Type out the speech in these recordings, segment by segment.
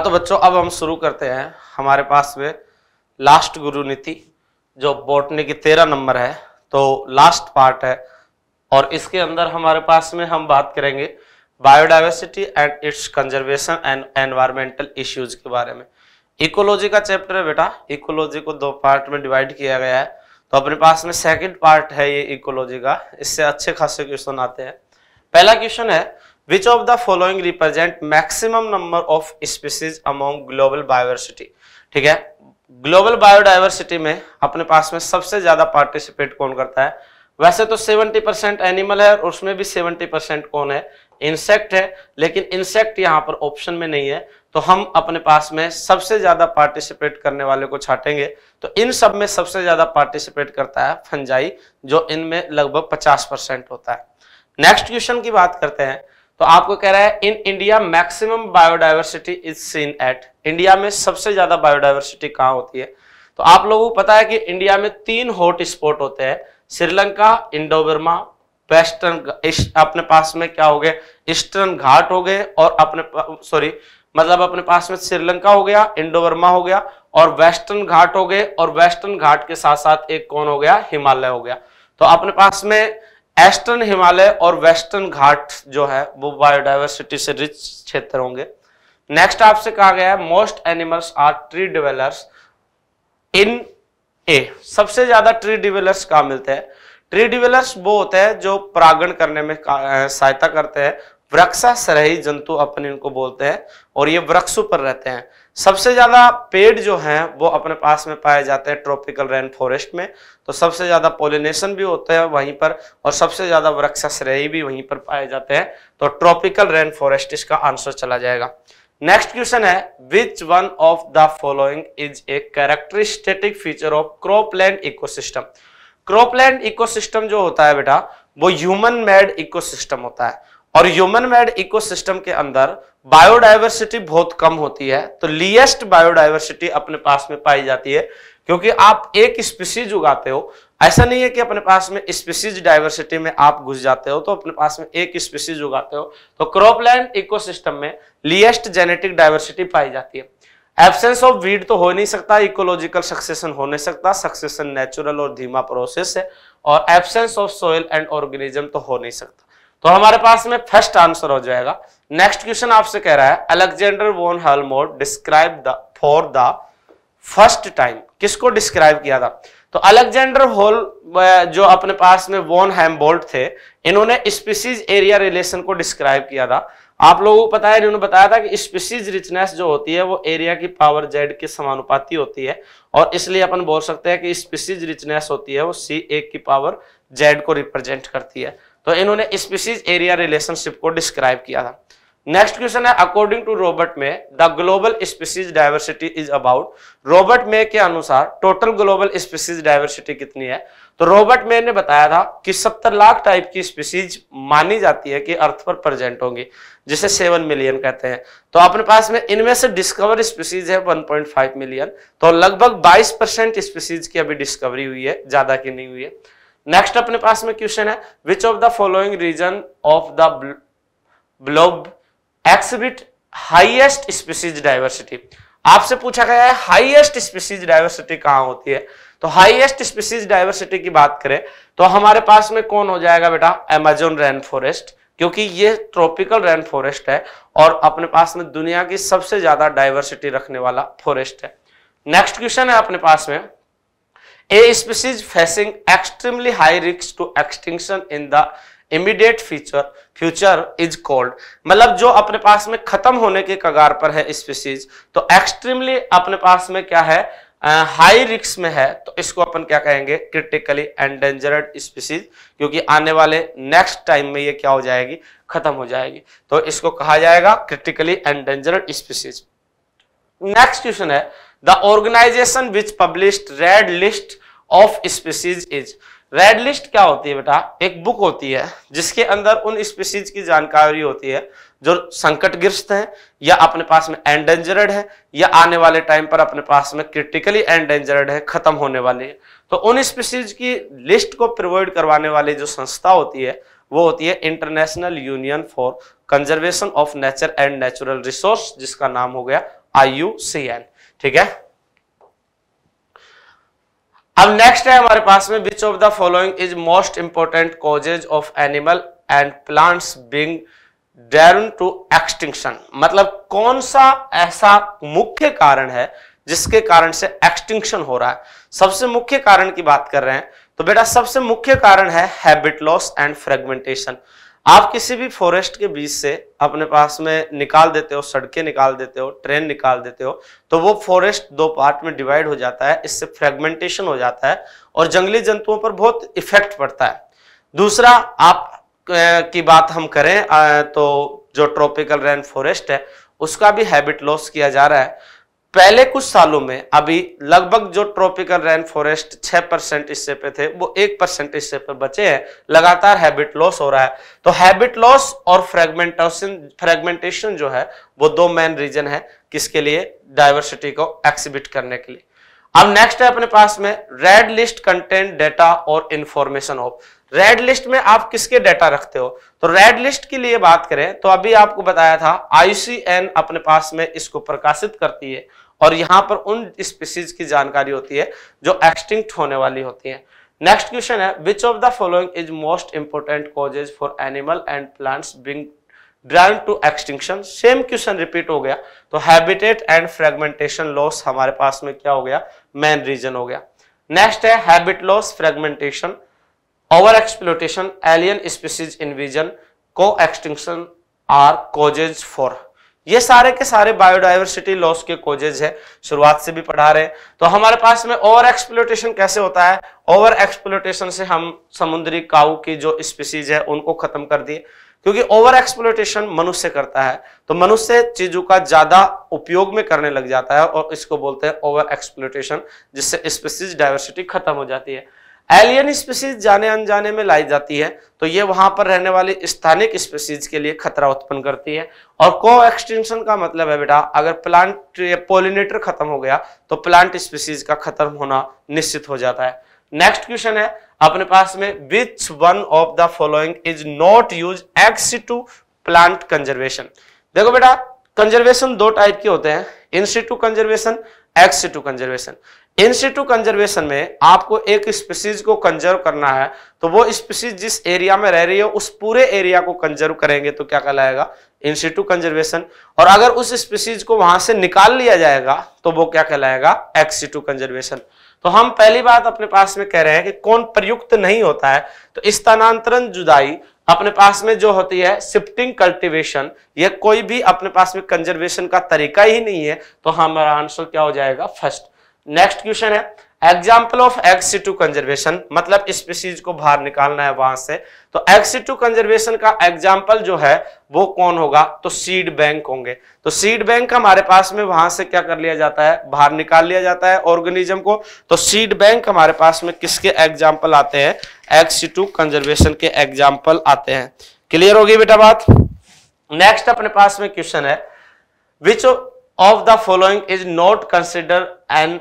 हाँ तो बच्चों अब हम शुरू करते हैं हमारे पास में लास्ट गुरु नीति जो बोटनी की तेरह नंबर है तो लास्ट पार्ट है और इसके अंदर हमारे पास में हम बात करेंगे biodiversity and its conservation and environmental issues के बारे में इकोलॉजी का चैप्टर है बेटा इकोलॉजी को दो पार्ट में डिवाइड किया गया है तो अपने पास में सेकंड पार्ट है ये इकोलॉजी का इससे अच्छे खासे क्वेश्चन आते हैं पहला क्वेश्चन है which of the following represent maximum number of species among global biodiversity ठीक है ग्लोबल बायोडाइवर्सिटी में अपने पास में सबसे ज्यादा पार्टिसिपेट कौन करता है वैसे तो 70 परसेंट एनिमल है और उसमें भी 70 परसेंट कौन है इंसेक्ट है लेकिन इंसेक्ट यहाँ पर ऑप्शन में नहीं है तो हम अपने पास में सबसे ज्यादा पार्टिसिपेट करने वाले को छाटेंगे तो इन सब में सबसे ज्यादा पार्टिसिपेट करता है फंजाई जो इनमें लगभग पचास परसेंट होता है नेक्स्ट क्वेश्चन की बात करते हैं तो आपको कह रहा है in India maximum biodiversity is seen at India में सबसे ज्यादा बायोडाइवर्सिटी कहां होती है तो आप लोगों को पता है कि इंडिया में तीन हॉट स्पॉट होते हैं श्रीलंका इंडो बर्मा वेस्टर्न अपने पास में क्या हो गए ईस्टर्न घाट हो गए और अपने सॉरी मतलब अपने पास में श्रीलंका हो गया इंडो वर्मा हो गया और वेस्टर्न घाट हो गए और वेस्टर्न घाट के साथ साथ एक कौन हो गया हिमालय हो गया तो अपने पास में एस्टर्न हिमालय और वेस्टर्न घाट जो है वो बायोडाइवर्सिटी से रिच क्षेत्र होंगे नेक्स्ट आपसे कहा गया है most animals are tree dwellers in a सबसे ज्यादा ट्री डिवेलर्स कहा मिलते हैं ट्री डिवेलर्स वो होते हैं जो परागण करने में सहायता करते हैं वृक्षा सरही जंतु अपन इनको बोलते हैं और ये वृक्षों पर रहते हैं सबसे ज़्यादा पेड़ जो हैं वो अपने पास में पाए जाते हैं ट्रॉपिकल रेन फॉरेस्ट में तो सबसे ज़्यादा पोलिनेशन भी होता है वहीं पर और सबसे ज़्यादा श्रेय भी वहीं पर पाए जाते हैं तो ट्रॉपिकल रेन फॉरेस्ट इसका आंसर चला जाएगा नेक्स्ट क्वेश्चन है which one of the following is a characteristic feature of cropland ecosystem cropland ecosystem जो होता है बेटा वो ह्यूमन मेड इकोसिस्टम होता है और ह्यूमन मेड इकोसिस्टम के अंदर बायोडाइवर्सिटी बहुत कम होती है तो लीएस्ट बायोडाइवर्सिटी अपने पास में पाई जाती है क्योंकि आप एक स्पीसीज उगाते हो ऐसा नहीं है कि अपने पास में स्पीसीज डाइवर्सिटी में आप घुस जाते हो तो अपने पास में एक स्पीसीज उगाते हो तो क्रॉपलैंड इकोसिस्टम में लीएस्ट जेनेटिक डाइवर्सिटी पाई जाती है एबसेंस ऑफ वीड तो हो नहीं सकता इकोलॉजिकल सक्सेशन हो नहीं सकता सक्सेशन नेचुरल और धीमा प्रोसेस है और absence of soil and organism तो हो नहीं सकता तो हमारे पास में फर्स्ट आंसर हो जाएगा नेक्स्ट क्वेश्चन आपसे कह रहा है अलेक्जेंडर वोन हलमोर describe the for the first time किसको डिस्क्राइब किया था तो अलेक्जेंडर होल जो अपने पास में वोन हेमबोल्ट थे इन्होंने स्पीसीज एरिया रिलेशन को डिस्क्राइब किया था आप लोगों को पता है इन्होंने बताया था कि स्पीसीज रिचनेस जो होती है वो एरिया की पावर जेड के समानुपाती होती है और इसलिए अपन बोल सकते हैं कि स्पीसीज रिचनेस होती है वो सी ए की पावर जेड को रिप्रेजेंट करती है तो इन्होंने स्पीसीज एरिया रिलेशनशिप को डिस्क्राइब किया था नेक्स्ट क्वेश्चन है according to Robert May the global species diversity is about Robert May के अनुसार टोटल ग्लोबल स्पीसीज डायवर्सिटी कितनी है तो रॉबर्ट मे ने बताया था कि 70 लाख टाइप की स्पीसीज मानी जाती है कि अर्थ पर प्रेजेंट होंगी जिसे 7 मिलियन कहते हैं तो अपने पास में इनमें से डिस्कवर स्पीसीज है 1.5 मिलियन तो लगभग 22 परसेंट स्पीसीज की अभी डिस्कवरी हुई है ज्यादा की नहीं हुई है नेक्स्ट अपने पास में क्वेश्चन है which of the following region of the globe exhibit highest species diversity आपसे पूछा गया है हाइएस्ट स्पीसीज डाइवर्सिटी कहां होती है तो हाइएस्ट स्पीसीज डाइवर्सिटी की बात करें तो हमारे पास में कौन हो जाएगा बेटा एमेजोन रेन फॉरेस्ट क्योंकि ये ट्रॉपिकल रेन फॉरेस्ट है और अपने पास में दुनिया की सबसे ज्यादा डाइवर्सिटी रखने वाला फॉरेस्ट है नेक्स्ट क्वेश्चन है अपने पास में a species facing extremely high risk to extinction in the immediate future future is called मतलब जो अपने पास में खत्म होने के कगार पर है स्पीसीज तो एक्सट्रीमली अपने पास में क्या है हाई रिक्स में है तो इसको अपन क्या कहेंगे क्रिटिकली एंडेंजर्ड स्पीसीज क्योंकि आने वाले नेक्स्ट टाइम में ये क्या हो जाएगी खत्म हो जाएगी तो इसको कहा जाएगा critically endangered species next question है the organisation which published red list of species is red list क्या होती है बेटा एक बुक होती है जिसके अंदर उन स्पीसीज की जानकारी होती है जो संकटग्रस्त हैं या अपने पास में एंडेंजर्ड है या आने वाले टाइम पर अपने पास में क्रिटिकली एंडेंजर्ड है खत्म होने वाली है तो उन स्पीसीज की लिस्ट को प्रोवाइड करवाने वाली जो संस्था होती है वो होती है international union for conservation of nature and natural resource जिसका नाम हो गया आई ठीक है अब नेक्स्ट है हमारे पास में which of the following is most important causes of animal and plants being driven to extinction मतलब कौन सा ऐसा मुख्य कारण है जिसके कारण से एक्सटिंक्शन हो रहा है सबसे मुख्य कारण की बात कर रहे हैं तो बेटा सबसे मुख्य कारण है हैबिट लॉस एंड फ्रेगमेंटेशन आप किसी भी फॉरेस्ट के बीच से अपने पास में निकाल देते हो सड़कें निकाल देते हो ट्रेन निकाल देते हो तो वो फॉरेस्ट दो पार्ट में डिवाइड हो जाता है इससे फ्रेगमेंटेशन हो जाता है और जंगली जंतुओं पर बहुत इफेक्ट पड़ता है दूसरा आप की बात हम करें तो जो ट्रॉपिकल रेन फॉरेस्ट है उसका भी हैबिट लॉस किया जा रहा है पहले कुछ सालों में अभी लगभग जो ट्रॉपिकल रेन फॉरेस्ट छह परसेंट हिस्से पे थे वो एक परसेंट हिस्से पे बचे हैं लगातार हैबिट लॉस हो रहा है तो हैबिट लॉस और फ्रेगमेंटेशन फ्रेगमेंटेशन जो है वो दो मेन रीजन है किसके लिए डाइवर्सिटी को एक्सिबिट करने के लिए अब नेक्स्ट है अपने पास में रेड लिस्ट कंटेंट डेटा और इंफॉर्मेशन ऑफ रेड लिस्ट में आप किसके डेटा रखते हो तो रेड लिस्ट के लिए बात करें तो अभी आपको बताया था आईसीएन अपने पास में इसको प्रकाशित करती है और यहाँ पर उन स्पीसीज की जानकारी होती है जो एक्सटिंक्ट होने वाली होती है नेक्स्ट क्वेश्चन है which of the following is most important causes for animal and plants being driven to extinction same question repeat हो गया तो हैबिटेट एंड फ्रेगमेंटेशन लॉस हमारे पास में क्या हो गया मेन रीजन हो गया नेक्स्ट है habitat loss fragmentation over exploitation alien species invasion co extinction are causes for ये सारे के सारे बायोडाइवर्सिटी लॉस के कोजेज है शुरुआत से भी पढ़ा रहे तो हमारे पास में ओवर एक्सप्लोटेशन कैसे होता है ओवर एक्सप्लोटेशन से हम समुद्री काऊ की जो स्पीसीज है उनको खत्म कर दिए क्योंकि ओवर एक्सप्लोटेशन मनुष्य करता है तो मनुष्य चीजों का ज्यादा उपयोग में करने लग जाता है और इसको बोलते हैं ओवर एक्सप्लोटेशन जिससे स्पीसीज डाइवर्सिटी खत्म हो जाती है एलियन स्पीसीज जाने अनजाने में लाई जाती है तो ये वहां पर रहने वाली स्थानिक स्पीसीज के लिए खतरा उत्पन्न करती है और को एक्सटेंशन का मतलब है बेटा अगर प्लांट पोलिनेटर खत्म हो गया तो प्लांट स्पीसीज का खत्म होना निश्चित हो जाता है नेक्स्ट क्वेश्चन है अपने पास में which one of the following is not used ex situ plant conservation देखो बेटा कंजर्वेशन दो टाइप के होते हैं in situ conservation ex situ conservation in situ conservation में आपको एक स्पीसीज को कंजर्व करना है तो वो स्पीसीज जिस एरिया में रह रही है उस पूरे एरिया को कंजर्व करेंगे तो क्या कहलाएगा इंस्टीट्यू कंजर्वेशन और अगर उस स्पीसीज को वहां से निकाल लिया जाएगा तो वो क्या कहलाएगा एक्सीटू कंजर्वेशन तो हम पहली बात अपने पास में कह रहे हैं कि कौन प्रयुक्त नहीं होता है तो स्थानांतरण जुदाई अपने पास में जो होती है शिफ्टिंग कल्टीवेशन यह कोई भी अपने पास में कंजर्वेशन का तरीका ही नहीं है तो हमारा आंसर क्या हो जाएगा फर्स्ट नेक्स्ट क्वेश्चन है example of ex situ conservation मतलब स्पीसीज को बाहर निकालना है वहां से तो एक्स टू कंजर्वेशन का एग्जाम्पल जो है वो कौन होगा तो सीड बैंक होंगे तो सीड बैंक हमारे पास में वहां से क्या कर लिया जाता है बाहर निकाल लिया जाता है ऑर्गेनिज्म को तो सीड बैंक हमारे पास में किसके एग्जाम्पल आते हैं एक्स टू कंजर्वेशन के एग्जाम्पल आते हैं क्लियर होगी बेटा बात नेक्स्ट अपने पास में क्वेश्चन है which of the following is not consider an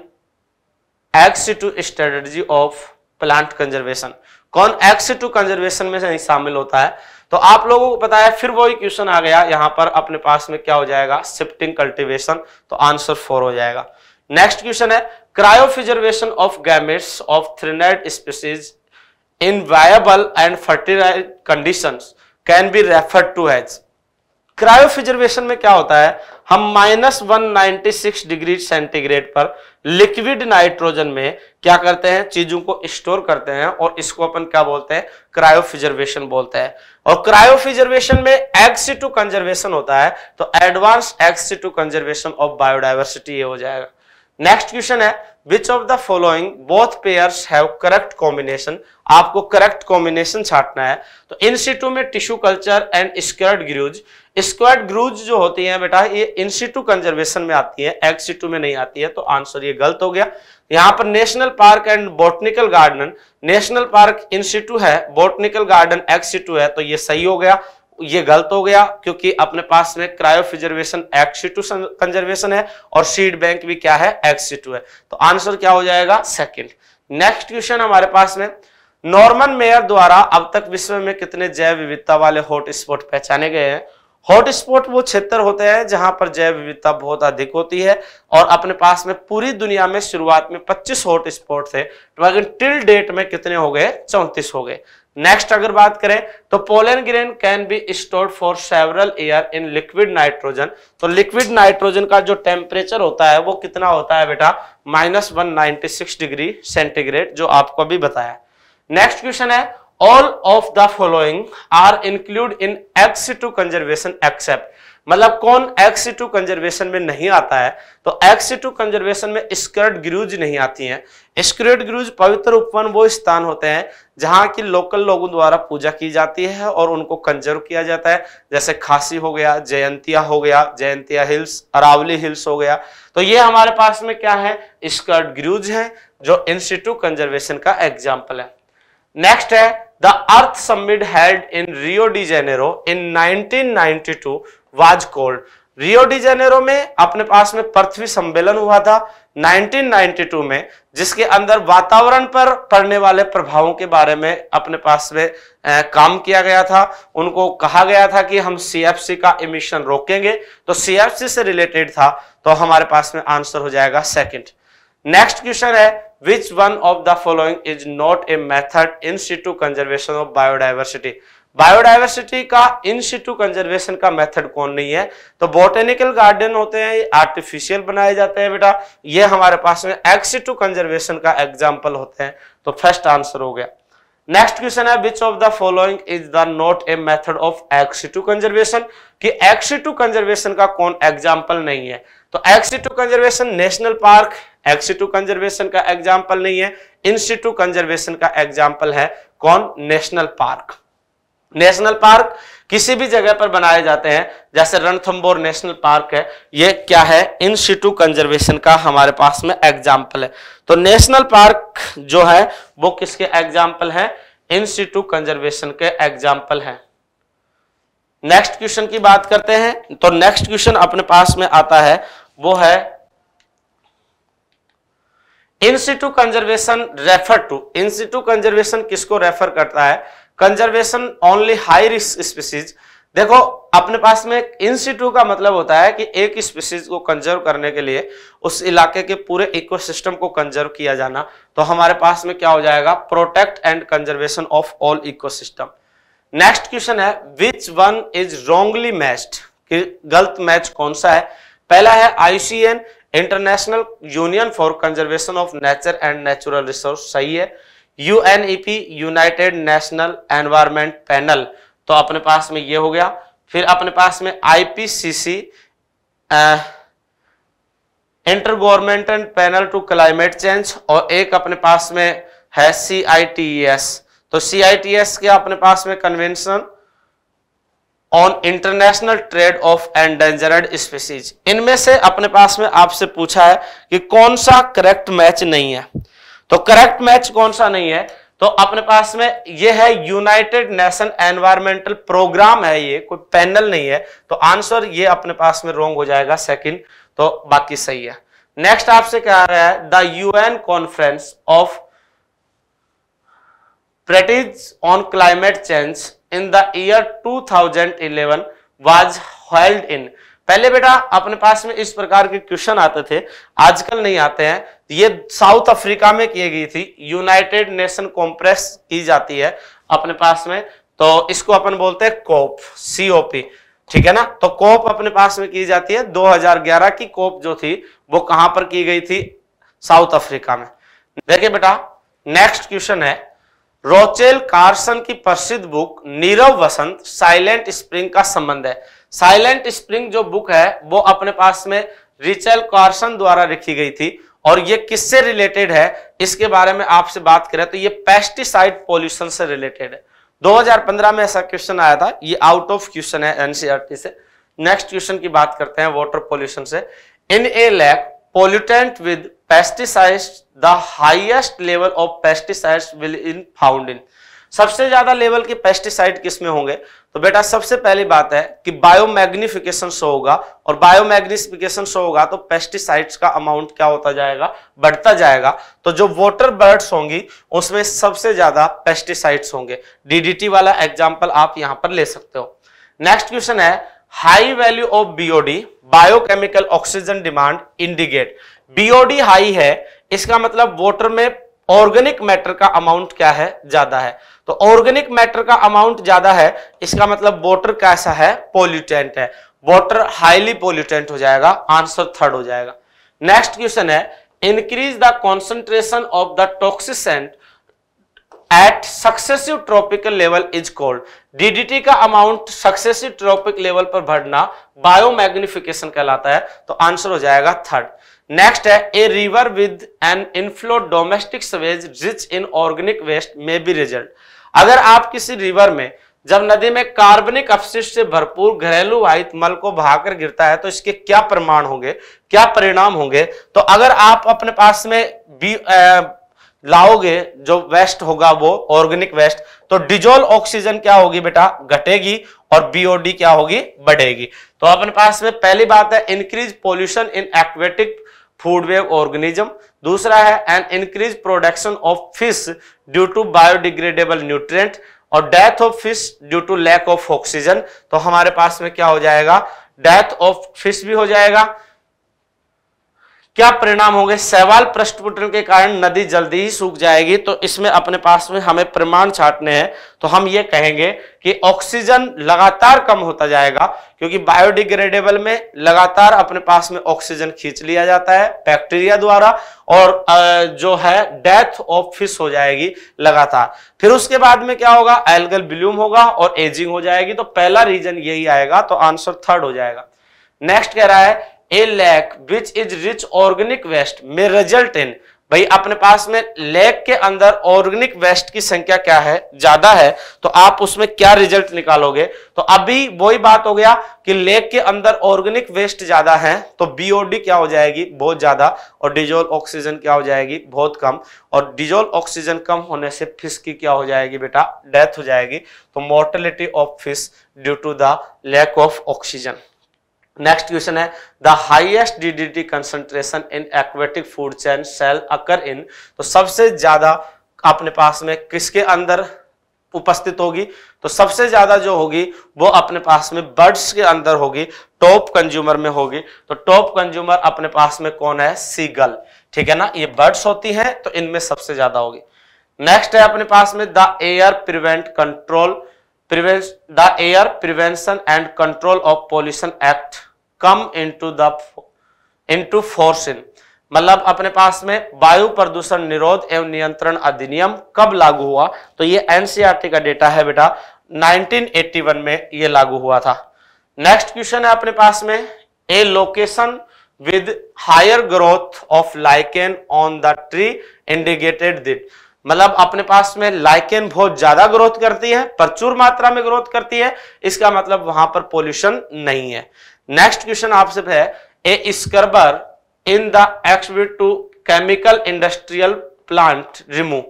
ex situ strategy of plant conservation कौन एक्स टू कंजर्वेशन में से शामिल होता है तो आप लोगों को पता है फिर वही क्वेश्चन आ गया यहां पर अपने पास में क्या हो जाएगा शिफ्टिंग कल्टिवेशन तो आंसर फोर हो जाएगा नेक्स्ट क्वेश्चन है cryopreservation of gametes of threatened species in viable and fertilise condition can be refer to as cryopreservation में क्या होता है हम माइनस वन डिग्री सेंटीग्रेड पर लिक्विड नाइट्रोजन में क्या करते हैं चीजों को स्टोर करते हैं और इसको अपन क्या बोलते हैं क्रायोफिजर्वेशन बोलते हैं और क्रायोफिजर्वेशन में एक्स टू कंजर्वेशन होता है तो advance ex situ conservation of biodiversity ये हो जाएगा नेक्स्ट क्वेश्चन है which of the following both pairs have correct combination आपको करेक्ट कॉम्बिनेशन छाटना है तो इंस्टीट्यू में tissue culture and sacred groves sacred groves जो होती है बेटा ये इंस्टीट्यू कंजर्वेशन में आती है एग सीटू में नहीं आती है तो आंसर ये गलत हो गया यहां पर national park and botanical garden national park in situ है बोटनिकल गार्डन एग सीटू है तो ये सही हो गया ये गलत हो गया क्योंकि अपने पास में क्रायोफिजर्वेशन एक्सीटू कंजर्वेशन है और सीड बैंक भी क्या है एक्सीटू है तो आंसर क्या हो जाएगा सेकंड नेक्स्ट क्वेश्चन हमारे पास में नॉर्मन मेयर द्वारा अब तक विश्व में कितने जैव विविधता वाले हॉटस्पॉट पहचाने गए हैं हॉटस्पॉट वो क्षेत्र होते हैं जहां पर जैव विविधता बहुत अधिक होती है और अपने पास में पूरी दुनिया में शुरुआत में 25 हॉट स्पॉट थे मगर टिल डेट में कितने हो गए 34 हो गए नेक्स्ट अगर बात करें तो pollen grain can be stored for several year in liquid nitrogen तो लिक्विड नाइट्रोजन का जो टेम्परेचर होता है वो कितना होता है बेटा माइनस वन डिग्री सेंटीग्रेड जो आपको अभी बताया नेक्स्ट क्वेश्चन है all of the following are include in ex situ conservation except मतलब कौन एक्स टू कंजर्वेशन में नहीं आता है तो एक्स टू कंजर्वेशन में स्कर्ट ग्रूज नहीं आती हैं स्क्रेड ग्रूज पवित्र उपवन वो स्थान होते हैं जहाँ की लोकल लोगों द्वारा पूजा की जाती है और उनको कंजर्व किया जाता है जैसे खासी हो गया जयंतिया हो गया जयंतिया हिल्स अरावली हिल्स हो गया तो ये हमारे पास में क्या है स्कर्ट ग्रूज है जो इंस्टीट्यूट कंजर्वेशन का एग्जाम्पल है नेक्स्ट है the Earth Summit held in Rio de Janeiro in 1992 was called Rio de Janeiro में अपने पास में पृथ्वी सम्मेलन हुआ था 1992 में जिसके अंदर वातावरण पर पड़ने वाले प्रभावों के बारे में अपने पास में आ, काम किया गया था उनको कहा गया था कि हम सीएफसी का इमिशन रोकेंगे तो सीएफसी से रिलेटेड था तो हमारे पास में आंसर हो जाएगा सेकंड नेक्स्ट क्वेश्चन है which one of the following is not a method in situ conservation of biodiversity biodiversity का इन सिटू कंजर्वेशन का मेथड कौन नहीं है तो बोटेनिकल गार्डन होते हैं आर्टिफिशियल बनाए जाते हैं बेटा ये हमारे पास में एक्स टू कंजर्वेशन का एग्जाम्पल होते हैं तो फर्स्ट आंसर हो गया नेक्स्ट क्वेश्चन है which of the following is the not a method of ex situ conservation कि एक्स टू कंजर्वेशन का कौन एग्जाम्पल नहीं है तो ex situ conservation national park ex situ conservation का एग्जाम्पल नहीं है इंस्टीट्यू कंजर्वेशन का एग्जाम्पल है कौन नेशनल पार्क नेशनल पार्क किसी भी जगह पर बनाए जाते हैं जैसे रणथम्बोर नेशनल पार्क है ये क्या है इन सीटू कंजर्वेशन का हमारे पास में एग्जाम्पल है तो नेशनल पार्क जो है वो किसके एग्जाम्पल है इन सीटू कंजर्वेशन के एग्जाम्पल है नेक्स्ट क्वेश्चन की बात करते हैं तो नेक्स्ट क्वेश्चन अपने पास में आता है वो है in situ conservation refer to in situ conservation किसको रेफर करता है conservation only high risk species देखो अपने पास में इंस्टीट्यू का मतलब होता है कि एक स्पीसीज को कंजर्व करने के लिए उस इलाके के पूरे इकोसिस्टम को कंजर्व किया जाना तो हमारे पास में क्या हो जाएगा protect and conservation of all ecosystem next question है which one is wrongly matched कि गलत मैच कौन सा है पहला है IUCN International union for conservation of nature and natural Resource सही है UNEP United National Environment Panel तो अपने पास में ये हो गया फिर अपने पास में IPCC Intergovernmental Panel to Climate Change और एक अपने पास में है सी e तो सी e के अपने पास में Convention on International Trade of Endangered Species इनमें से अपने पास में आपसे पूछा है कि कौन सा करेक्ट मैच नहीं है तो करेक्ट मैच कौन सा नहीं है तो अपने पास में ये है यूनाइटेड नेशन एनवायरमेंटल प्रोग्राम है ये कोई पैनल नहीं है तो आंसर ये अपने पास में रोंग हो जाएगा सेकंड तो बाकी सही है नेक्स्ट आपसे क्या आ रहा है the UN conference of parties on climate change in the year 2011 was held in पहले बेटा अपने पास में इस प्रकार के क्वेश्चन आते थे आजकल नहीं आते हैं तो ये साउथ अफ्रीका में किए गई थी यूनाइटेड नेशन कॉम्प्रेस की जाती है अपने पास में तो इसको अपन बोलते हैं कोप सीओपी ठीक है ना तो कोप अपने पास में की जाती है 2011 की कोप जो थी वो कहां पर की गई थी साउथ अफ्रीका में देखिए बेटा नेक्स्ट क्वेश्चन है रोचेल कार्सन की प्रसिद्ध बुक नीरव वसंत साइलेंट स्प्रिंग का संबंध है साइलेंट स्प्रिंग जो बुक है वो अपने पास में रिचल कार्सन द्वारा लिखी गई थी और ये किससे रिलेटेड है इसके बारे में आपसे बात करें तो ये पेस्टिसाइड पोल्यूशन से रिलेटेड है 2015 में ऐसा क्वेश्चन आया था ये आउट ऑफ क्वेश्चन है एनसीआरटी e से नेक्स्ट क्वेश्चन की बात करते हैं वाटर पोल्यूशन से in a lake pollutant with pesticides the highest level of pesticides will in found in सबसे ज्यादा लेवल के पेस्टिसाइड किसमें होंगे तो बेटा सबसे पहली बात है कि बायोमैग्निफिकेशन शो होगा और बायोमैग्निफिकेशन शो होगा तो पेस्टिसाइड्स का अमाउंट क्या होता जाएगा बढ़ता जाएगा तो जो वाटर बर्ड्स होंगी उसमें सबसे ज्यादा पेस्टिसाइड्स होंगे डीडीटी वाला एग्जाम्पल आप यहां पर ले सकते हो नेक्स्ट क्वेश्चन है high value of BOD biochemical oxygen demand indicate BOD high है इसका मतलब वॉटर में ऑर्गेनिक मैटर का अमाउंट क्या है ज्यादा है तो ऑर्गेनिक मैटर का अमाउंट ज्यादा है इसका मतलब वॉटर कैसा है पोल्यूटेंट है वॉटर हाईली पोल्यूटेंट हो जाएगा आंसर थर्ड हो जाएगा नेक्स्ट क्वेश्चन है increase the concentration of the toxicant at successive tropical level is called DDT का अमाउंट सक्सेसिव ट्रॉपिक लेवल पर भरना बायोमैग्निफिकेशन कहलाता है तो आंसर हो जाएगा थर्ड नेक्स्ट है a river with an inflow domestic sewage rich in organic waste may be result अगर आप किसी रिवर में जब नदी में कार्बनिक अपशिष्ट से भरपूर घरेलू वाहित मल को बहाकर गिरता है तो इसके क्या प्रमाण होंगे क्या परिणाम होंगे तो अगर आप अपने पास में बी आ, लाओगे जो वेस्ट होगा वो ऑर्गेनिक वेस्ट तो डिजोल ऑक्सीजन क्या होगी बेटा घटेगी और बीओडी क्या होगी बढ़ेगी तो अपने पास में पहली बात है increase pollution in aquatic food web organism दूसरा है an increase production of fish due to biodegradable nutrient और death of fish due to lack of oxygen तो हमारे पास में क्या हो जाएगा डेथ ऑफ फिश भी हो जाएगा क्या परिणाम होंगे सवाल प्रश्नपुटन के कारण नदी जल्दी ही सूख जाएगी तो इसमें अपने पास में हमें प्रमाण छाटने हैं तो हम ये कहेंगे कि ऑक्सीजन लगातार कम होता जाएगा क्योंकि बायोडिग्रेडेबल में लगातार अपने पास में ऑक्सीजन खींच लिया जाता है बैक्टीरिया द्वारा और जो है डेथ ऑफ फिश हो जाएगी लगातार फिर उसके बाद में क्या होगा एल्गल ब्लूम होगा और एजिंग हो जाएगी तो पहला रीजन यही आएगा तो आंसर थर्ड हो जाएगा नेक्स्ट कह रहा है a lake which is rich organic waste may result in भाई अपने पास में लैक के अंदर ऑर्गेनिक वेस्ट की संख्या क्या है ज्यादा है तो आप उसमें क्या रिजल्ट निकालोगे तो अभी वही बात हो गया कि लैक के अंदर ऑर्गेनिक वेस्ट ज्यादा है तो बीओडी क्या हो जाएगी बहुत ज्यादा और डिजोल ऑक्सीजन क्या हो जाएगी बहुत कम और डिजोल ऑक्सीजन कम होने से फिश की क्या हो जाएगी बेटा डेथ हो जाएगी तो mortality of fish due to the lack of oxygen next question है the D DDT concentration in aquatic food chain shall occur in तो सबसे ज्यादा अपने पास में किसके अंदर उपस्थित होगी तो सबसे ज्यादा जो होगी वो अपने पास में बर्ड्स के अंदर होगी टॉप कंज्यूमर में होगी तो टॉप कंज्यूमर अपने पास में कौन है सीगल ठीक है ना ये बर्ड्स होती हैं तो इनमें सबसे ज्यादा होगी नेक्स्ट है अपने पास में the air prevent control the air prevention and control of pollution act come into the into force in मतलब अपने पास में वायु प्रदूषण निरोध एवं नियंत्रण अधिनियम कब लागू हुआ तो ये एनसीआरटी e का डेटा है बेटा 1981 में ये लागू हुआ था नेक्स्ट क्वेश्चन है अपने पास में a location with higher growth of lichen on the tree indicated that मतलब अपने पास में लाइकेन बहुत ज्यादा ग्रोथ करती है प्रचुर मात्रा में ग्रोथ करती है इसका मतलब वहां पर पोल्यूशन नहीं है नेक्स्ट क्वेश्चन आपसे है a scrubber in the exhaust to chemical industrial plant remove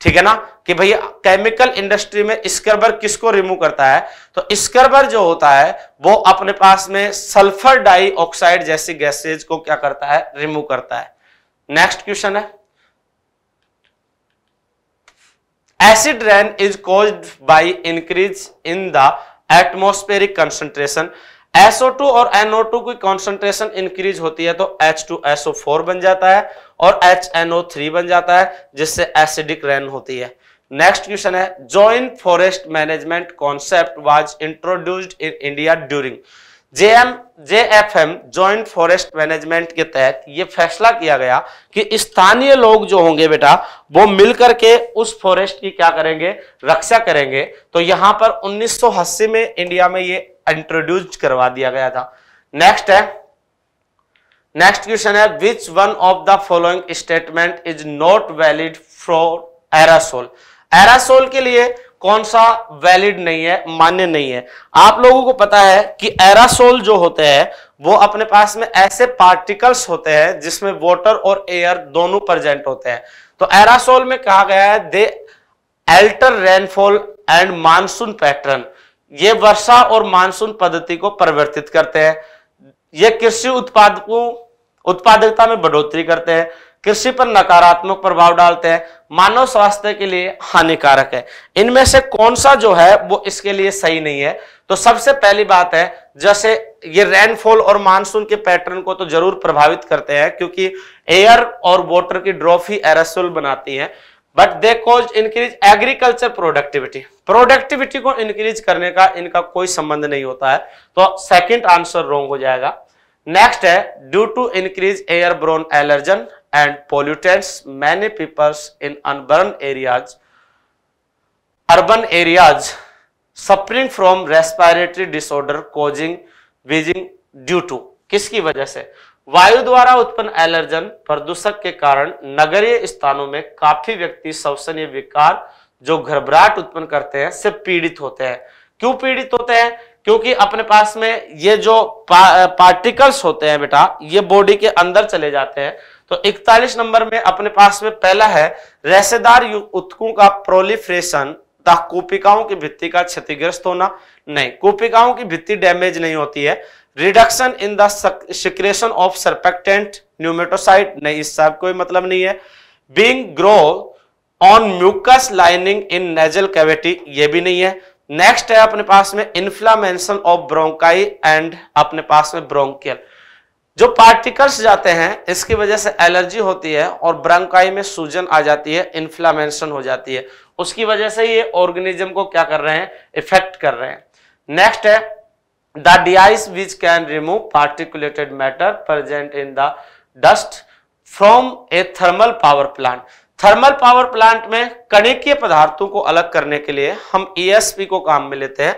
ठीक है ना कि भैया केमिकल इंडस्ट्री में स्क्रबर किसको रिमूव करता है तो स्क्रबर जो होता है वो अपने पास में सल्फर डाइऑक्साइड जैसी गैसेज को क्या करता है रिमूव करता है नेक्स्ट क्वेश्चन है acid rain is cause by increase in the atmospheric concentration SO2 और NO2 की कॉन्सेंट्रेशन इंक्रीज होती है तो H2SO4 बन जाता है और HNO3 बन जाता है जिससे एसिडिक रेन होती है नेक्स्ट क्वेश्चन है joint forest management concept was introduced in India during JM JFM joint forest management के तहत ये फैसला किया गया कि स्थानीय लोग जो होंगे बेटा वो मिलकर के उस फॉरेस्ट की क्या करेंगे रक्षा करेंगे तो यहां पर उन्नीस में इंडिया में ये इंट्रोड्यूस करवा दिया गया था नेक्स्ट है नेक्स्ट क्वेश्चन है which one of the following statement is not valid for aerosol aerosol के लिए कौन सा वैलिड नहीं है मान्य नहीं है आप लोगों को पता है कि एरासोल जो होते हैं वो अपने पास में ऐसे पार्टिकल्स होते हैं जिसमें वाटर और एयर दोनों प्रेजेंट होते हैं तो एरासोल में कहा गया है they alter rainfall and monsoon pattern ये वर्षा और मानसून पद्धति को परिवर्तित करते हैं ये कृषि उत्पादकों उत्पादकता में बढ़ोतरी करते हैं कृषि पर नकारात्मक प्रभाव डालते हैं मानव स्वास्थ्य के लिए हानिकारक है इनमें से कौन सा जो है वो इसके लिए सही नहीं है तो सबसे पहली बात है जैसे ये रेनफॉल और मानसून के पैटर्न को तो जरूर प्रभावित करते हैं क्योंकि एयर और वॉटर की ड्रॉप ही एरेसोल बनाती है but they cause increase agriculture productivity productivity को इंक्रीज करने का इनका कोई संबंध नहीं होता है तो सेकेंड आंसर रॉन्ग हो जाएगा नेक्स्ट है due to increase airborne allergen and pollutants many peoples in unburn areas urban areas suffering from respiratory disorder causing wheezing due to किसकी वजह से वायु द्वारा उत्पन्न एलर्जन प्रदूषक के कारण नगरीय स्थानों में काफी व्यक्ति श्वसन विकार जो घबराहट उत्पन्न करते हैं से पीड़ित होते हैं क्यों पीड़ित होते हैं क्योंकि अपने पास में ये जो पा, पार्टिकल्स होते हैं बेटा ये बॉडी के अंदर चले जाते हैं तो 41 नंबर में अपने पास में पहला है रेसेदार उत्कों का प्रोलिफ्रेशन कोपिकाओं की भित्ति का क्षतिग्रस्त होना नहीं कोपिकाओं की भित्ति डैमेज नहीं होती है रिडक्शन इन दिक्रेशन ऑफ सरपेक्टेंट न्यूमेटोसाइट नहीं इस सब कोई मतलब नहीं है being grow on mucus lining in nasal cavity ये भी नहीं है नेक्स्ट है अपने पास में इन्फ्लामेशन ऑफ ब्रोंकाई एंड अपने पास में ब्रोंकियल जो पार्टिकल्स जाते हैं इसकी वजह से एलर्जी होती है और ब्रंकाई में सूजन आ जाती है इन्फ्लामेशन हो जाती है उसकी वजह से ये ऑर्गेनिज्म को क्या कर रहे हैं इफेक्ट कर रहे हैं नेक्स्ट है the device which can remove particulate matter present in the dust from a thermal power plant thermal power plant में कणिकीय पदार्थों को अलग करने के लिए हम ईएसपी e को काम में लेते हैं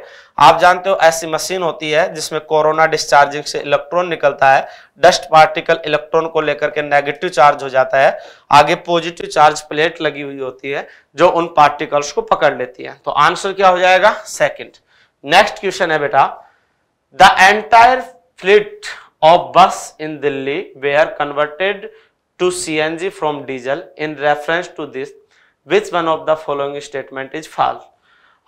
आप जानते हो ऐसी मशीन होती है जिसमें कोरोना डिस्चार्जिंग से इलेक्ट्रॉन निकलता है डस्ट पार्टिकल इलेक्ट्रॉन को लेकर के नेगेटिव चार्ज हो जाता है आगे पॉजिटिव चार्ज प्लेट लगी हुई होती है जो उन पार्टिकल्स को पकड़ लेती है तो आंसर क्या हो जाएगा सेकेंड नेक्स्ट क्वेश्चन है बेटा the entire fleet of bus in Delhi were converted to CNG from diesel in reference to this, which one of the following statement is false?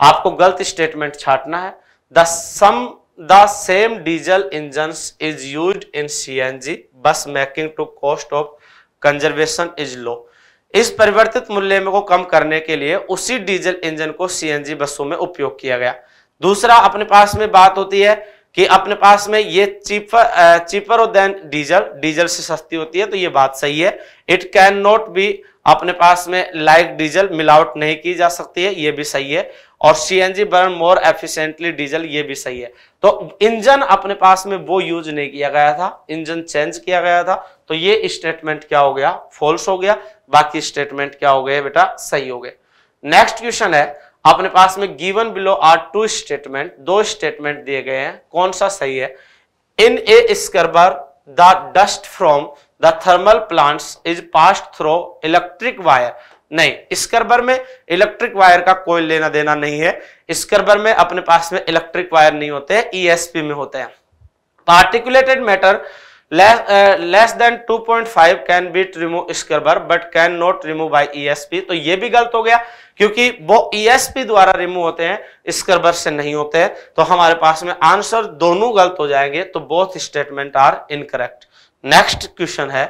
आपको गलत स्टेटमेंट छाटना है the some the same diesel engine is use in C N G bus making to cost of conservation is low इस परिवर्तित मूल्य को कम करने के लिए उसी डीजल इंजन को सी एन जी बसों में उपयोग किया गया दूसरा अपने पास में बात होती है कि अपने पास में ये चीपर चीपर और देन डीजल डीजल से सस्ती होती है तो ये बात सही है इट कैन नॉट बी अपने पास में लाइक डीजल मिलावट नहीं की जा सकती है ये भी सही है और C N G burn more efficiently diesel ये भी सही है तो इंजन अपने पास में वो यूज नहीं किया गया था इंजन चेंज किया गया था तो ये स्टेटमेंट क्या हो गया फॉल्स हो गया बाकी स्टेटमेंट क्या हो गए बेटा सही हो गए नेक्स्ट क्वेश्चन है अपने पास में given below are two statement दो स्टेटमेंट दिए गए हैं कौन सा सही है in a scrubber the dust from the thermal plants is pass through electric wire नहीं स्क्रबर में इलेक्ट्रिक वायर का कोई लेना देना नहीं है स्कर्बर में अपने पास में इलेक्ट्रिक वायर नहीं होते हैं ईएसपी e में होते हैं particulate matter less than 2.5 can be remove scrubber but can not remove by ESP तो ये भी गलत हो गया क्योंकि वो ईएसपी e द्वारा रिमूव होते हैं स्क्रबर से नहीं होते हैं तो हमारे पास में आंसर दोनों गलत हो जाएंगे तो both statement are incorrect next question है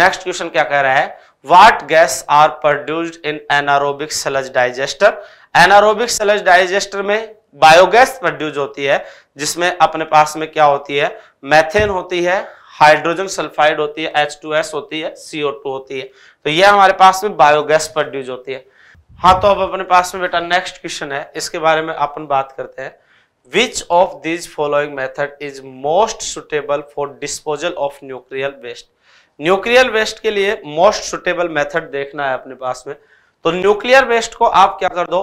नेक्स्ट क्वेश्चन क्या कह रहा है what gas are produced in anaerobic sludge digester anaerobic sludge digester में बायोगैस प्रोड्यूस होती है जिसमें अपने पास में क्या होती है मैथेन होती है हाइड्रोजन सल्फाइड होती है एच होती है सीओ होती है तो यह हमारे पास में बायोगैस प्रोड्यूस होती है हाँ तो अब अपने पास में बेटा नेक्स्ट क्वेश्चन है इसके बारे में अपन बात करते हैं which of these following method is most suitable for disposal of nuclear waste nuclear waste के लिए मोस्ट सुटेबल मेथड देखना है अपने पास में तो न्यूक्लियर वेस्ट को आप क्या कर दो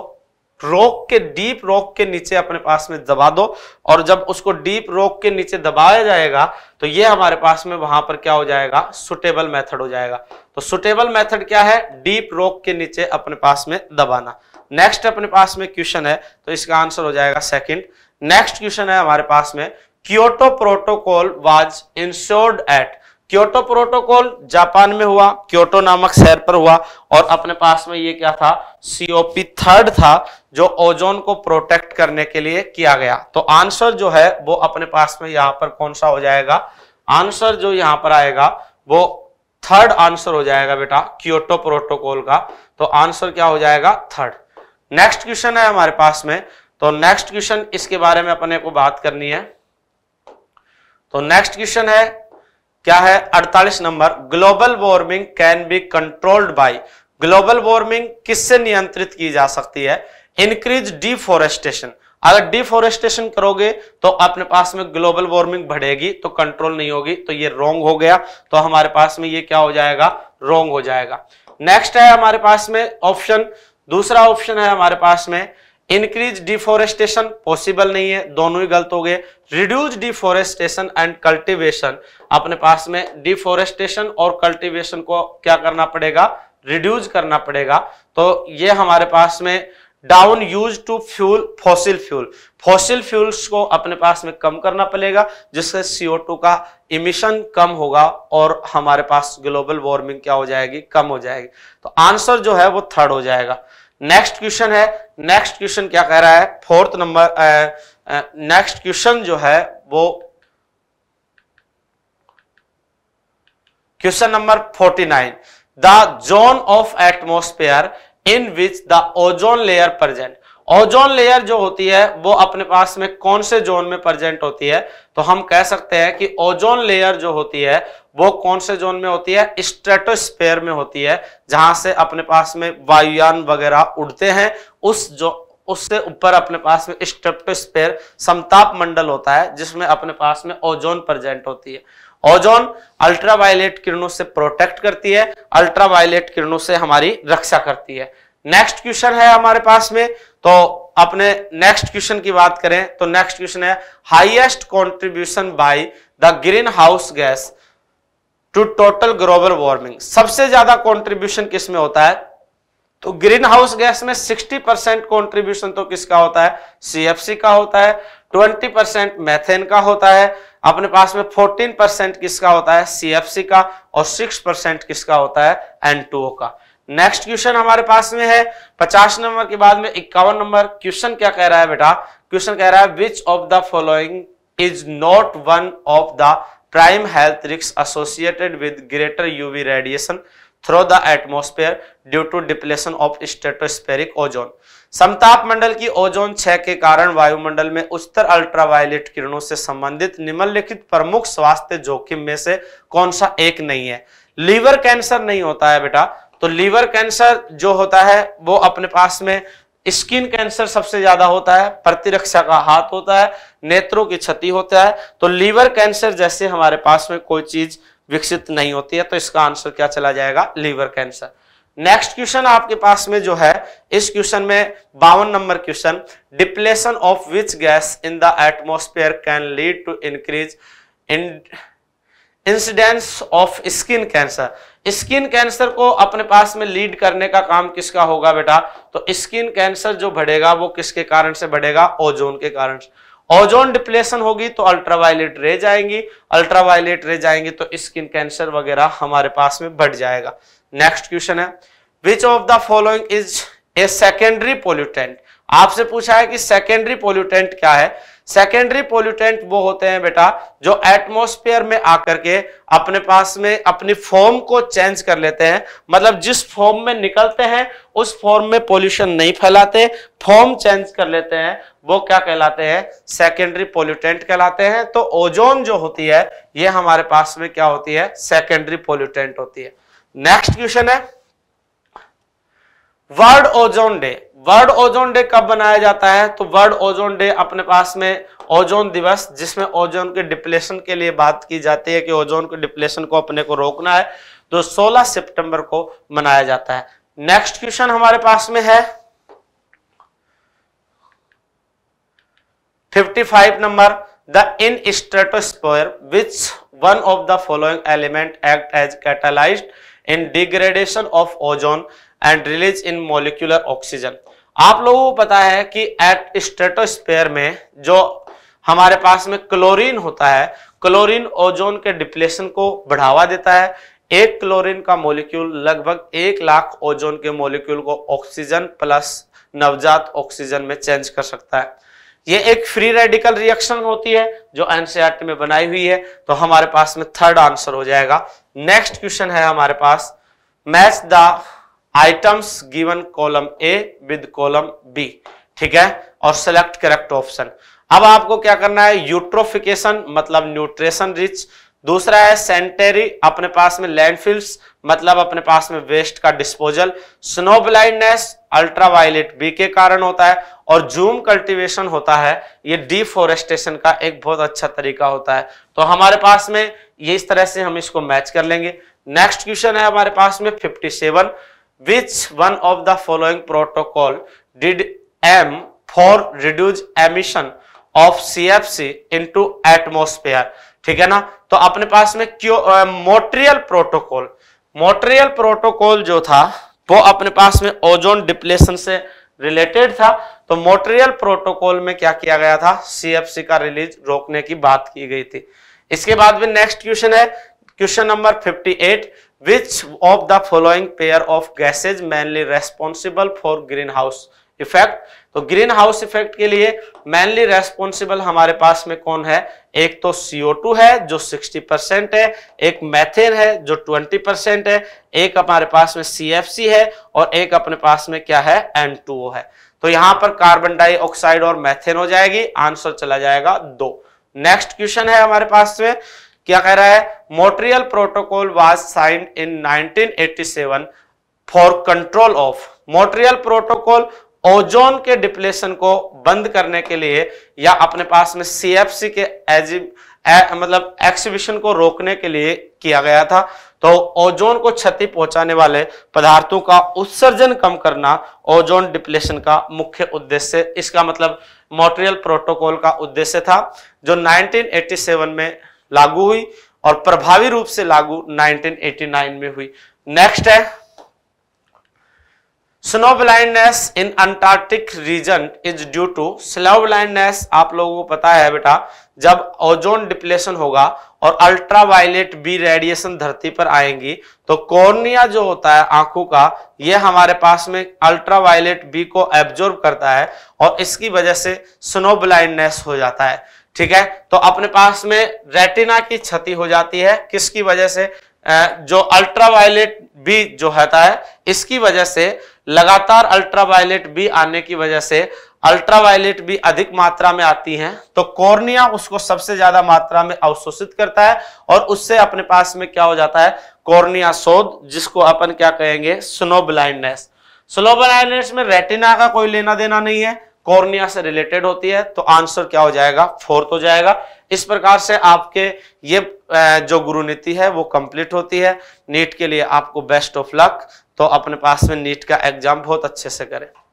रोक के डीप रोक के नीचे अपने पास में दबा दो और जब उसको डीप रोक के नीचे दबाया जाएगा तो ये हमारे पास में वहां पर क्या हो जाएगा सुटेबल मेथड हो जाएगा तो सुटेबल मेथड क्या है डीप रोक के नीचे अपने पास में दबाना नेक्स्ट अपने पास में क्वेश्चन है तो इसका आंसर हो जाएगा सेकंड नेक्स्ट क्वेश्चन है हमारे पास में Kyoto Protocol was ensured at Kyoto Protocol Japan में हुआ क्योटो नामक शहर पर हुआ और अपने पास में ये क्या था सीओपी थर्ड था जो ओजोन को प्रोटेक्ट करने के लिए किया गया तो आंसर जो है वो अपने पास में यहां पर कौन सा हो जाएगा आंसर जो यहां पर आएगा वो थर्ड आंसर हो जाएगा बेटा क्योटो प्रोटोकॉल का तो आंसर क्या हो जाएगा थर्ड नेक्स्ट क्वेश्चन है हमारे पास में तो नेक्स्ट क्वेश्चन इसके बारे में अपने को बात करनी है तो नेक्स्ट क्वेश्चन है क्या है 48 number global warming can be controlled by global warming किससे नियंत्रित की जा सकती है इंक्रीज डिफोरेस्टेशन अगर डिफोरेस्टेशन करोगे तो अपने पास में ग्लोबल वार्मिंग बढ़ेगी तो कंट्रोल नहीं होगी तो ये रोंग हो गया तो हमारे पास में ये क्या हो जाएगा रोंग हो जाएगा नेक्स्ट है हमारे पास में ऑप्शन दूसरा ऑप्शन है हमारे पास में इंक्रीज डिफोरेस्टेशन पॉसिबल नहीं है दोनों ही गलत हो गए रिड्यूस डिफोरेस्टेशन एंड कल्टिवेशन अपने पास में डिफोरेस्टेशन और कल्टिवेशन को क्या करना पड़ेगा रिड्यूज करना पड़ेगा तो ये हमारे पास में down use to fuel fossil fuel fossil fuels को अपने पास में कम करना पड़ेगा जिससे सीओ टू का इमिशन कम होगा और हमारे पास ग्लोबल वार्मिंग क्या हो जाएगी कम हो जाएगी तो आंसर जो है वो थर्ड हो जाएगा नेक्स्ट क्वेश्चन है नेक्स्ट क्वेश्चन क्या कह रहा है फोर्थ नंबर नेक्स्ट क्वेश्चन जो है वो question number forty nine the zone of atmosphere in which the ozone layer present ozone layer जो होती है वो अपने पास में कौन से जोन में प्रेजेंट होती है तो हम कह सकते हैं कि ओजोन लेयर जो होती है वो कौन से जोन में होती है स्ट्रेटोस्फेयर में होती है जहां से अपने पास में वायुयान वगैरह उड़ते हैं उस जो उससे ऊपर अपने पास में स्ट्रेटोस्फेयर समताप मंडल होता है जिसमें अपने पास में ओजोन प्रेजेंट होती है ओजोन अल्ट्रावायलेट किरणों से प्रोटेक्ट करती है अल्ट्रावायलेट किरणों से हमारी रक्षा करती है नेक्स्ट क्वेश्चन है हमारे पास में तो अपने नेक्स्ट क्वेश्चन की बात करें तो नेक्स्ट क्वेश्चन है highest contribution by the greenhouse gas to total global warming सबसे ज्यादा कंट्रीब्यूशन किसमें होता है तो ग्रीन हाउस गैस में 60 परसेंट कॉन्ट्रीब्यूशन तो किसका होता है सीएफसी का होता है 20 परसेंट मैथेन का होता है अपने पास में 14 परसेंट किसका होता है सीएफसी का और 6 परसेंट किसका होता है एन का नेक्स्ट क्वेश्चन हमारे पास में है 50 नंबर के बाद में इक्यावन नंबर क्वेश्चन क्या कह रहा है बेटा क्वेश्चन कह रहा है which of the following is not one of the prime health risk associated with greater UV radiation through the atmosphere due to depletion of stratospheric ozone समताप मंडल की ओजोन क्षय के कारण वायुमंडल में उच्चतर अल्ट्रावायलेट किरणों से संबंधित निम्नलिखित प्रमुख स्वास्थ्य जोखिम में से कौन सा एक नहीं है लीवर कैंसर नहीं होता है बेटा तो लीवर कैंसर जो होता है वो अपने पास में स्किन कैंसर सबसे ज्यादा होता है प्रतिरक्षा का हाथ होता है नेत्रों की क्षति होता है तो लीवर कैंसर जैसे हमारे पास में कोई चीज विकसित नहीं होती है तो इसका आंसर क्या चला जाएगा लीवर कैंसर नेक्स्ट क्वेश्चन आपके पास में जो है इस क्वेश्चन में बावन number question depletion of which gas in the atmosphere can lead to increase in incidence of skin cancer skin cancer को अपने पास में लीड करने का काम किसका होगा बेटा तो स्किन कैंसर जो बढ़ेगा वो किसके कारण से बढ़ेगा ओजोन के कारण ओजोन डिप्लेशन होगी तो अल्ट्रावायलेट रे जाएंगी अल्ट्रावायलेट रे जाएंगी तो स्किन कैंसर वगैरह हमारे पास में बढ़ जाएगा नेक्स्ट क्वेश्चन है which of the following is a secondary pollutant आपसे पूछा है कि सेकेंडरी पोल्यूटेंट क्या है सेकेंडरी पोल्यूटेंट वो होते हैं बेटा जो एटमोस्फेयर में आकर के अपने पास में अपनी फॉर्म को चेंज कर लेते हैं मतलब जिस फॉर्म में निकलते हैं उस फॉर्म में पोल्यूशन नहीं फैलाते फॉर्म चेंज कर लेते हैं वो क्या कहलाते हैं सेकेंडरी पोल्यूटेंट कहलाते हैं तो ओजोन जो होती है ये हमारे पास में क्या होती है सेकेंडरी पोल्यूटेंट होती है नेक्स्ट क्वेश्चन है world ozone day world ozone day कब मनाया जाता है तो वर्ल्ड ओजोन डे अपने पास में ओजोन दिवस जिसमें ओजोन के डिप्लेशन के लिए बात की जाती है कि ओजोन के डिप्लेशन को अपने को रोकना है तो 16 सितंबर को मनाया जाता है नेक्स्ट क्वेश्चन हमारे पास में है 55 number the in stratosphere which one of the following element act as catalyse in degradation of ozone and release in molecular oxygen आप लोगों को पता है कि एट स्ट्रेटोस्पेयर में जो हमारे पास में क्लोरीन होता है क्लोरीन ओजोन के डिप्लेशन को बढ़ावा देता है एक क्लोरीन का मोलिक्यूल लगभग एक लाख ओजोन के मोलिक्यूल को ऑक्सीजन प्लस नवजात ऑक्सीजन में चेंज कर सकता है ये एक फ्री रेडिकल रिएक्शन होती है जो एनसीआर में बनाई हुई है तो हमारे पास में थर्ड आंसर हो जाएगा नेक्स्ट क्वेश्चन है हमारे पास match the items given column A with column B ठीक है और सेलेक्ट करेक्ट ऑप्शन अब आपको क्या करना है यूट्रोफिकेशन मतलब न्यूट्रिशन रिच दूसरा है सेंटेरी अपने पास में लैंडफिल्स मतलब अपने पास में वेस्ट का disposal snow blindness ultraviolet B के कारण होता है और जूम कल्टीवेशन होता है ये डिफोरेस्टेशन का एक बहुत अच्छा तरीका होता है तो हमारे पास में ये इस तरह से हम इसको मैच कर लेंगे नेक्स्ट क्वेश्चन है हमारे पास में seven which one of the following protocol did aim for reduce emission of C F C into atmosphere ठीक है ना तो अपने पास में क्यों मोट्रियल प्रोटोकॉल मोट्रियल प्रोटोकॉल जो था वो अपने पास में ओजोन डिप्लेशन से रिलेटेड था तो मोट्रियल प्रोटोकॉल में क्या किया गया था सीएफसी का रिलीज रोकने की बात की गई थी इसके बाद में नेक्स्ट क्वेश्चन है question number 58 eight which of the following pair of gases mainly responsible for greenhouse effect तो ग्रीन हाउस इफेक्ट के लिए मेनली रेस्पॉन्सिबल हमारे पास में कौन है एक तो CO2 है जो 60 परसेंट है एक मैथेन है जो 20 परसेंट है एक हमारे पास में CFC है और एक अपने पास में क्या है N2O है तो यहां पर कार्बन डाइऑक्साइड और मैथेन हो जाएगी आंसर चला जाएगा दो नेक्स्ट क्वेश्चन है हमारे पास में क्या कह रहा है Montreal protocol was signed in seven for control of Montreal protocol ozone के डिप्लेशन को बंद करने के लिए या अपने पास में सीएफसी के एजिब ए, मतलब एक्सिबिशन को रोकने के लिए किया गया था तो ओजोन को क्षति पहुंचाने वाले पदार्थों का उत्सर्जन कम करना ओजोन डिप्लेशन का मुख्य उद्देश्य इसका मतलब मॉन्ट्रियल प्रोटोकॉल का उद्देश्य था जो 1987 में लागू हुई और प्रभावी रूप से लागू 1989 में हुई नेक्स्ट है snow blindness in Antarctic region is due to slow blindness आप लोगों को पता है बेटा जब ओजोन डिप्लेशन होगा और अल्ट्रा वायलेट बी रेडिएशन धरती पर आएंगी तो कॉर्निया जो होता है आंखों का ये हमारे पास में अल्ट्रा वायलेट बी को एब्जॉर्ब करता है और इसकी वजह से स्नो ब्लाइंडनेस हो जाता है ठीक है तो अपने पास में रेटिना की क्षति हो जाती है किसकी वजह से जो अल्ट्रा वायलेट बी जो होता है इसकी वजह से लगातार अल्ट्रावायलेट भी आने की वजह से अल्ट्रावायलेट भी अधिक मात्रा में आती हैं तो कॉर्निया उसको सबसे ज्यादा मात्रा में अवशोषित करता है और उससे अपने पास में क्या हो जाता है कॉर्निया शोध जिसको अपन क्या कहेंगे स्नो ब्लाइंडनेस स्नो ब्लाइंडनेस में रेटिना का कोई लेना देना नहीं है कॉर्निया से रिलेटेड होती है तो आंसर क्या हो जाएगा फोर्थ हो जाएगा इस प्रकार से आपके ये जो गुरु नीति है वो कंप्लीट होती है नीट के लिए आपको बेस्ट ऑफ लक तो अपने पास में नीट का एग्जाम बहुत अच्छे से करें